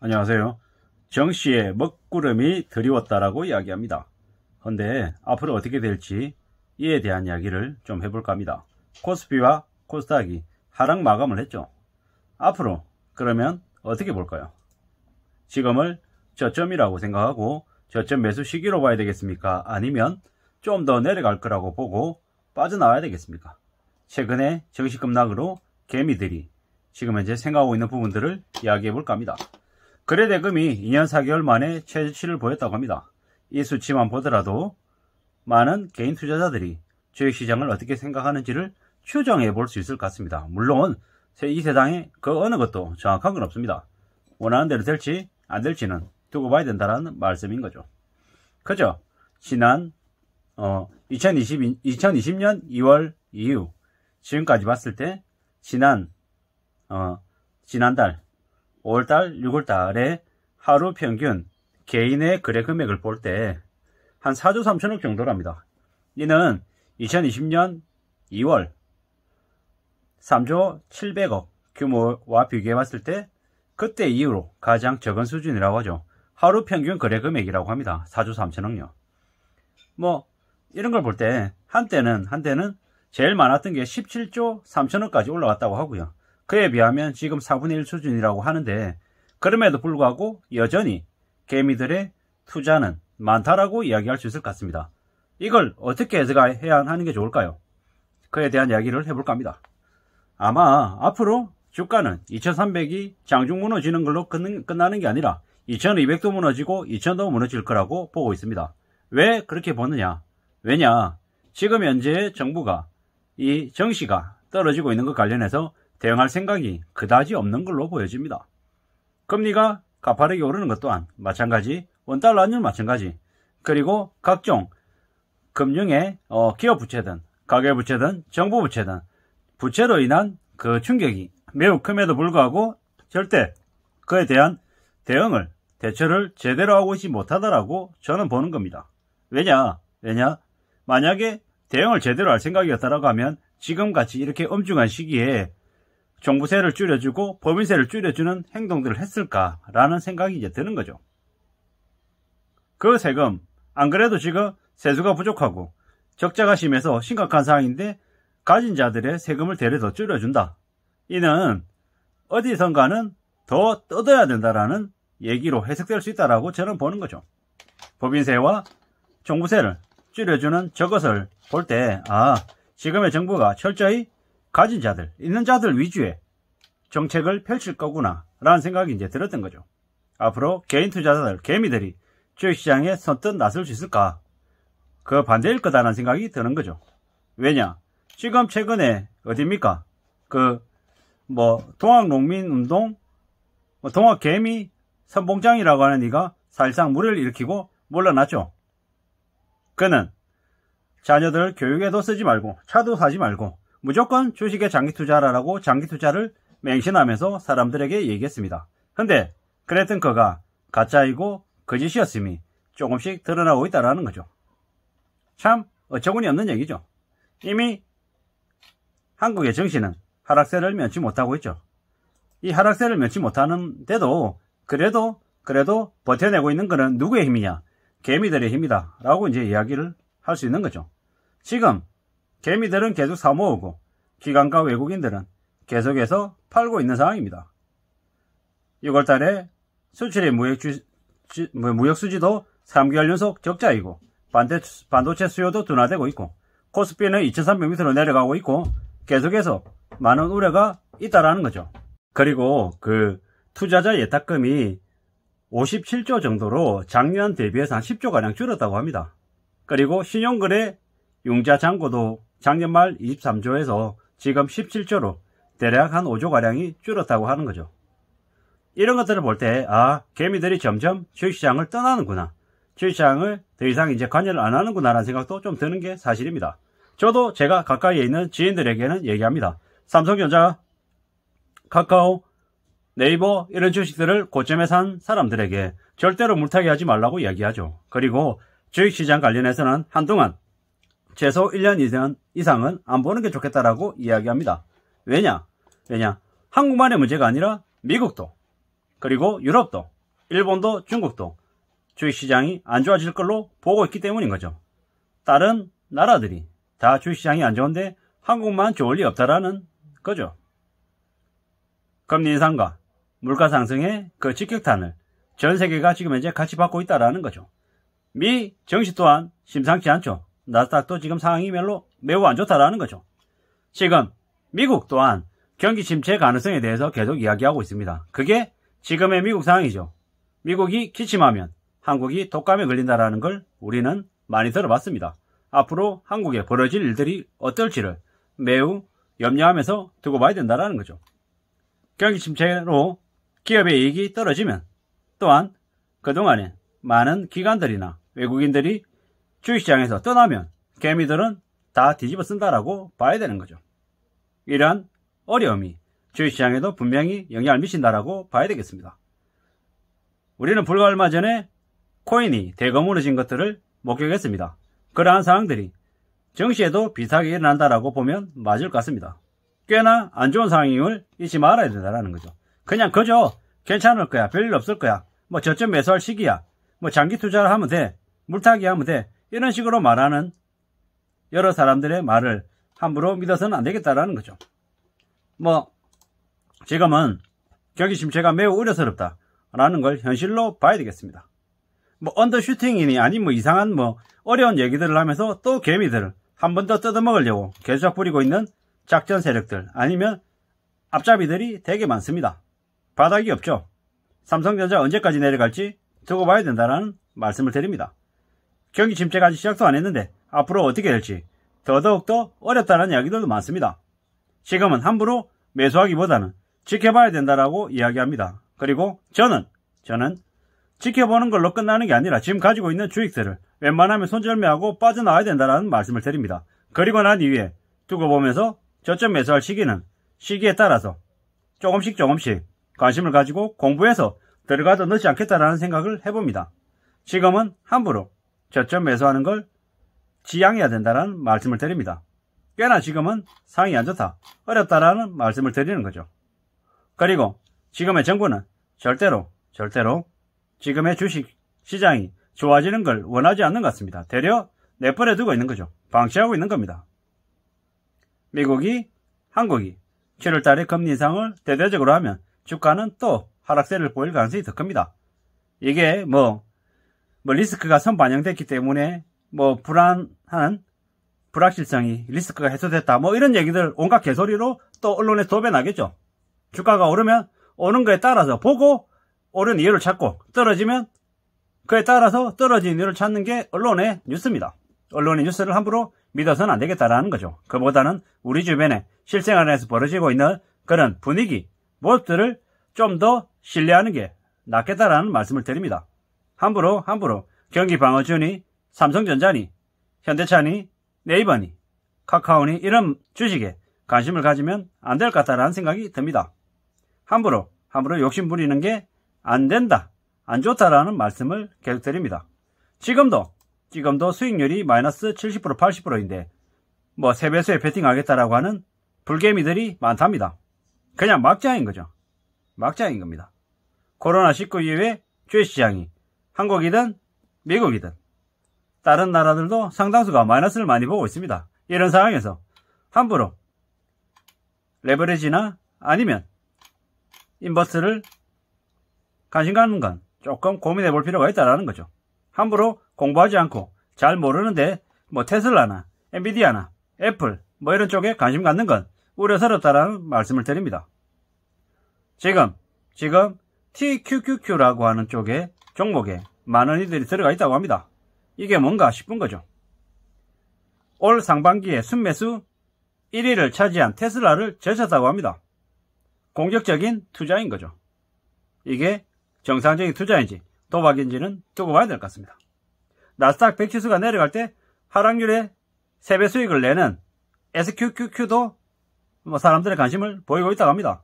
안녕하세요. 정 씨의 먹구름이 드리웠다라고 이야기합니다. 근데 앞으로 어떻게 될지 이에 대한 이야기를 좀 해볼까 합니다. 코스피와 코스닥이 하락 마감을 했죠. 앞으로 그러면 어떻게 볼까요? 지금을 저점이라고 생각하고 저점 매수 시기로 봐야 되겠습니까? 아니면 좀 더 내려갈 거라고 보고 빠져나와야 되겠습니까? 최근에 정식 급락으로 개미들이 지금 현재 생각하고 있는 부분들을 이야기해 볼까 합니다. 거래대금이 2년 4개월 만에 최저치를 보였다고 합니다. 이 수치만 보더라도 많은 개인 투자자들이 주식시장을 어떻게 생각하는지를 추정해 볼 수 있을 것 같습니다. 물론 이 세상에 그 어느 것도 정확한 건 없습니다. 원하는 대로 될지 안 될지는 두고 봐야 된다는 말씀인 거죠. 그죠? 지난 어, 2020, 2020년 2월 이후 지금까지 봤을 때 지난 어, 지난달 5월달, 6월달에 하루 평균 개인의 거래 금액을 볼 때 한 4조 3천억 정도랍니다. 이는 2020년 2월 3조 700억 규모와 비교해 봤을 때 그때 이후로 가장 적은 수준이라고 하죠. 하루 평균 거래 금액이라고 합니다. 4조 3천억요. 뭐 이런 걸 볼 때 한때는 한때는 제일 많았던 게 17조 3천억까지 올라갔다고 하고요. 그에 비하면 지금 4분의 1 수준이라고 하는데 그럼에도 불구하고 여전히 개미들의 투자는 많다라고 이야기할 수 있을 것 같습니다. 이걸 어떻게 해야 하는 게 좋을까요? 그에 대한 이야기를 해볼까 합니다. 아마 앞으로 주가는 2300이 장중 무너지는 걸로 끝나는 게 아니라 2200도 무너지고 2000도 무너질 거라고 보고 있습니다. 왜 그렇게 보느냐? 왜냐? 지금 현재 정부가 이 정시가 떨어지고 있는 것 관련해서 대응할 생각이 그다지 없는 걸로 보여집니다. 금리가 가파르게 오르는 것 또한 마찬가지, 원달러 환율 마찬가지, 그리고 각종 금융의 어, 기업 부채 든 가계 부채 든 정부 부채 든 부채로 인한 그 충격이 매우 큼에도 불구하고 절대 그에 대한 대응을 대처를 제대로 하고 있지 못하다라고 저는 보는 겁니다. 왜냐? 왜냐? 만약에 대응을 제대로 할 생각이었다라고 하면 지금같이 이렇게 엄중한 시기에 종부세를 줄여주고 법인세를 줄여주는 행동들을 했을까라는 생각이 이제 드는 거죠. 그 세금, 안 그래도 지금 세수가 부족하고 적자가 심해서 심각한 상황인데 가진 자들의 세금을 대려서 줄여준다. 이는 어디선가는 더 뜯어야 된다라는 얘기로 해석될 수 있다라고 저는 보는 거죠. 법인세와 종부세를 줄여주는 저것을 볼 때, 아, 지금의 정부가 철저히 가진 자들, 있는 자들 위주의 정책을 펼칠 거구나 라는 생각이 이제 들었던 거죠. 앞으로 개인 투자자들, 개미들이 주식시장에 선뜻 나설 수 있을까? 그 반대일 거다라는 생각이 드는 거죠. 왜냐? 지금 최근에 어딥니까그 뭐 동학농민운동, 뭐 동학개미 선봉장이라고 하는 이가 사실상 물을 일으키고 몰라났죠. 그는 자녀들 교육에도 쓰지 말고 차도 사지 말고 무조건 주식에 장기 투자하라고 장기 투자를 맹신하면서 사람들에게 얘기했습니다. 근데 그랬던 그가 가짜이고 거짓이었음이 조금씩 드러나고 있다라는 거죠. 참 어처구니 없는 얘기죠. 이미 한국의 정신은 하락세를 면치 못하고 있죠. 이 하락세를 면치 못하는데도 그래도 그래도 버텨내고 있는 것은 누구의 힘이냐? 개미들의 힘이다. 라고 이제 이야기를 할 수 있는 거죠. 지금 개미들은 계속 사 모으고 기관과 외국인들은 계속해서 팔고 있는 상황입니다. 6월달에 수출의 무역 뭐 무역수지도 3개월 연속 적자이고 반대, 반도체 수요도 둔화되고 있고 코스피는 2,300m로 내려가고 있고 계속해서 많은 우려가 있다라는 거죠. 그리고 그 투자자 예탁금이 57조 정도로 작년 대비해서 한 10조가량 줄었다고 합니다. 그리고 신용거래 융자 잔고도 작년 말 23조에서 지금 17조로 대략 한 5조가량이 줄었다고 하는 거죠. 이런 것들을 볼 때, 아, 개미들이 점점 주식시장을 떠나는구나. 주식시장을 더 이상 이제 관여를 안 하는구나라는 생각도 좀 드는 게 사실입니다. 저도 제가 가까이에 있는 지인들에게는 얘기합니다. 삼성전자, 카카오, 네이버 이런 주식들을 고점에 산 사람들에게 절대로 물타기 하지 말라고 이야기하죠. 그리고 주식시장 관련해서는 한동안 최소 1년 이상, 은안 보는 게 좋겠다라고 이야기합니다. 왜냐? 왜냐? 한국만의 문제가 아니라 미국도 그리고 유럽도 일본도 중국도 주식시장이 안 좋아질 걸로 보고 있기 때문인 거죠. 다른 나라들이 다 주식시장이 안 좋은데 한국만 좋을 리 없다라는 거죠. 금리 인상과 물가 상승의 그 직격탄을 전 세계가 지금 현재 같이 받고 있다라는 거죠. 미정시 또한 심상치 않죠. 나스닥도 지금 상황이 별로 매우 안 좋다라는 거죠. 지금 미국 또한 경기 침체 가능성에 대해서 계속 이야기하고 있습니다. 그게 지금의 미국 상황이죠. 미국이 기침하면 한국이 독감에 걸린다라는 걸 우리는 많이 들어봤습니다. 앞으로 한국에 벌어질 일들이 어떨지를 매우 염려하면서 두고 봐야 된다라는 거죠. 경기 침체로 기업의 이익이 떨어지면 또한 그동안에 많은 기관들이나 외국인들이 주식시장에서 떠나면 개미들은 다 뒤집어 쓴다라고 봐야 되는 거죠. 이러한 어려움이 주식시장에도 분명히 영향을 미친다라고 봐야 되겠습니다. 우리는 불과 얼마 전에 코인이 대거 무너진 것들을 목격했습니다. 그러한 상황들이 정시에도 비슷하게 일어난다라고 보면 맞을 것 같습니다. 꽤나 안 좋은 상황임을 잊지 말아야 된다라는 거죠. 그냥 그저 괜찮을 거야, 별일 없을 거야, 뭐 저점 매수할 시기야, 뭐 장기 투자를 하면 돼, 물타기 하면 돼, 이런 식으로 말하는 여러 사람들의 말을 함부로 믿어서는 안 되겠다라는 거죠. 뭐 지금은 경기 심체가 매우 우려스럽다라는 걸 현실로 봐야 되겠습니다. 뭐 언더슈팅이니 아니 뭐 이상한 뭐 어려운 얘기들을 하면서 또 개미들을 한 번 더 뜯어먹으려고 계속 부리고 있는 작전 세력들 아니면 앞잡이들이 되게 많습니다. 바닥이 없죠. 삼성전자 언제까지 내려갈지 두고 봐야 된다라는 말씀을 드립니다. 경기 침체까지 시작도 안 했는데 앞으로 어떻게 될지 더더욱더 어렵다는 이야기들도 많습니다. 지금은 함부로 매수하기보다는 지켜봐야 된다라고 이야기합니다. 그리고 저는 저는 지켜보는 걸로 끝나는 게 아니라 지금 가지고 있는 주익들을 웬만하면 손절매하고 빠져나와야 된다라는 말씀을 드립니다. 그리고 난 이후에 두고 보면서 저점 매수할 시기는 시기에 따라서 조금씩 조금씩 관심을 가지고 공부해서 들어가도 늦지 않겠다라는 생각을 해봅니다. 지금은 함부로 저점 매수하는 걸 지양해야 된다는 말씀을 드립니다. 꽤나 지금은 상이 안 좋다, 어렵다라는 말씀을 드리는 거죠. 그리고 지금의 정부는 절대로, 절대로 지금의 주식 시장이 좋아지는 걸 원하지 않는 것 같습니다. 되려 내버려 두고 있는 거죠. 방치하고 있는 겁니다. 미국이, 한국이 7월달에 금리 인상을 대대적으로 하면 주가는 또 하락세를 보일 가능성이 더 큽니다. 이게 뭐뭐 리스크가 선반영됐기 때문에 뭐 불안한 불확실성이 리스크가 해소됐다 뭐 이런 얘기들 온갖 개소리로 또 언론에 도배나겠죠 주가가 오르면 오는 거에 따라서 보고 오른 이유를 찾고 떨어지면 그에 따라서 떨어진 이유를 찾는 게 언론의 뉴스입니다 언론의 뉴스를 함부로 믿어서는 안 되겠다라는 거죠 그보다는 우리 주변에 실생활에서 벌어지고 있는 그런 분위기 모습들을 좀 더 신뢰하는 게 낫겠다라는 말씀을 드립니다 함부로 함부로 경기 방어준이 삼성전자니 현대차니 네이버니 카카오니 이런 주식에 관심을 가지면 안 될 것 같다라는 생각이 듭니다. 함부로 함부로 욕심 부리는 게 안 된다, 안 좋다라는 말씀을 계속 드립니다. 지금도 지금도 수익률이 마이너스 70% 80%인데 뭐 세배수에 베팅하겠다라고 하는 불개미들이 많답니다. 그냥 막장인 거죠. 막장인 겁니다. 코로나19 이후에 주식시장이 한국이든 미국이든 다른 나라들도 상당수가 마이너스를 많이 보고 있습니다. 이런 상황에서 함부로 레버리지나 아니면 인버스를 관심 갖는 건 조금 고민해 볼 필요가 있다라는 거죠. 함부로 공부하지 않고 잘 모르는데 뭐 테슬라나 엔비디아나 애플 뭐 이런 쪽에 관심 갖는 건 우려스럽다라는 말씀을 드립니다. 지금 지금 TQQQ라고 하는 쪽에 종목에 많은 이들이 들어가 있다고 합니다. 이게 뭔가 싶은 거죠. 올 상반기에 순매수 1위를 차지한 테슬라를 제쳤다고 합니다. 공격적인 투자인 거죠. 이게 정상적인 투자인지 도박인지는 두고 봐야 될 것 같습니다. 나스닥 1 지수가 내려갈 때 하락률에 세배 수익을 내는 SQQQ도 뭐 사람들의 관심을 보이고 있다고 합니다.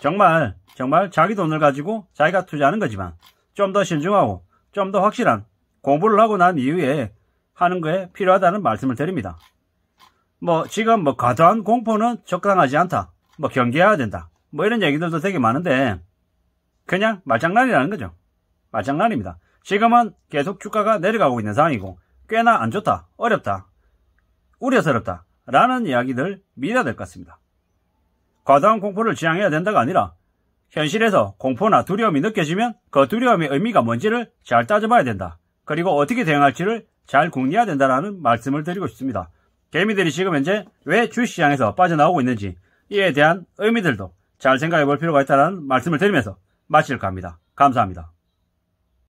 정말 정말 자기 돈을 가지고 자기가 투자하는 거지만 좀더 신중하고 좀 더 확실한 공부를 하고 난 이후에 하는 거에 필요하다는 말씀을 드립니다. 뭐 지금 뭐 과도한 공포는 적당하지 않다. 뭐 경계해야 된다. 뭐 이런 얘기들도 되게 많은데 그냥 말장난이라는 거죠. 말장난입니다. 지금은 계속 주가가 내려가고 있는 상황이고 꽤나 안 좋다, 어렵다, 우려스럽다 라는 이야기들 믿어야 될 것 같습니다. 과도한 공포를 지향해야 된다가 아니라 현실에서 공포나 두려움이 느껴지면 그 두려움의 의미가 뭔지를 잘 따져봐야 된다. 그리고 어떻게 대응할지를 잘 궁리해야 된다라는 말씀을 드리고 싶습니다. 개미들이 지금 현재 왜 주시장에서 빠져나오고 있는지 이에 대한 의미들도 잘 생각해 볼 필요가 있다는 말씀을 드리면서 마칠까 합니다. 감사합니다.